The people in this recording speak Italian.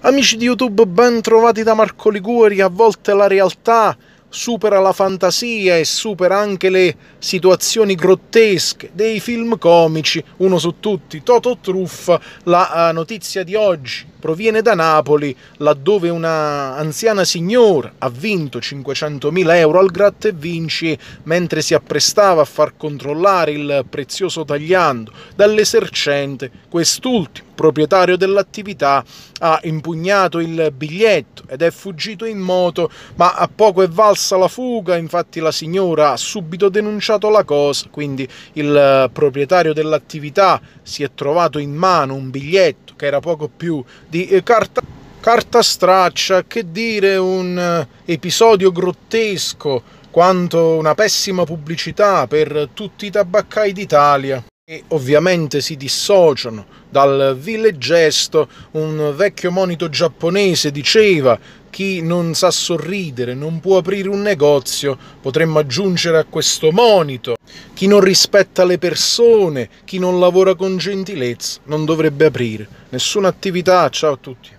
Amici di YouTube, ben trovati da Marco Liguri, a volte la realtà supera la fantasia e supera anche le situazioni grottesche dei film comici, uno su tutti, Toto Truffa, la eh, notizia di oggi proviene da Napoli, laddove una anziana signora ha vinto 500.000 euro al gratta e vinci mentre si apprestava a far controllare il prezioso tagliando dall'esercente, quest'ultimo proprietario dell'attività ha impugnato il biglietto ed è fuggito in moto, ma a poco è valso corsa alla fuga, infatti la signora ha subito denunciato la cosa, quindi il eh, proprietario dell'attività si è trovato in mano un biglietto che era poco più di eh, carta carta straccia, che dire un eh, episodio grottesco quanto una pessima pubblicità per tutti i tabaccai d'Italia e ovviamente si dissociano dal vile gesto un vecchio monito giapponese diceva chi non sa sorridere, non può aprire un negozio, potremmo aggiungere a questo monito. Chi non rispetta le persone, chi non lavora con gentilezza, non dovrebbe aprire nessuna attività. Ciao a tutti.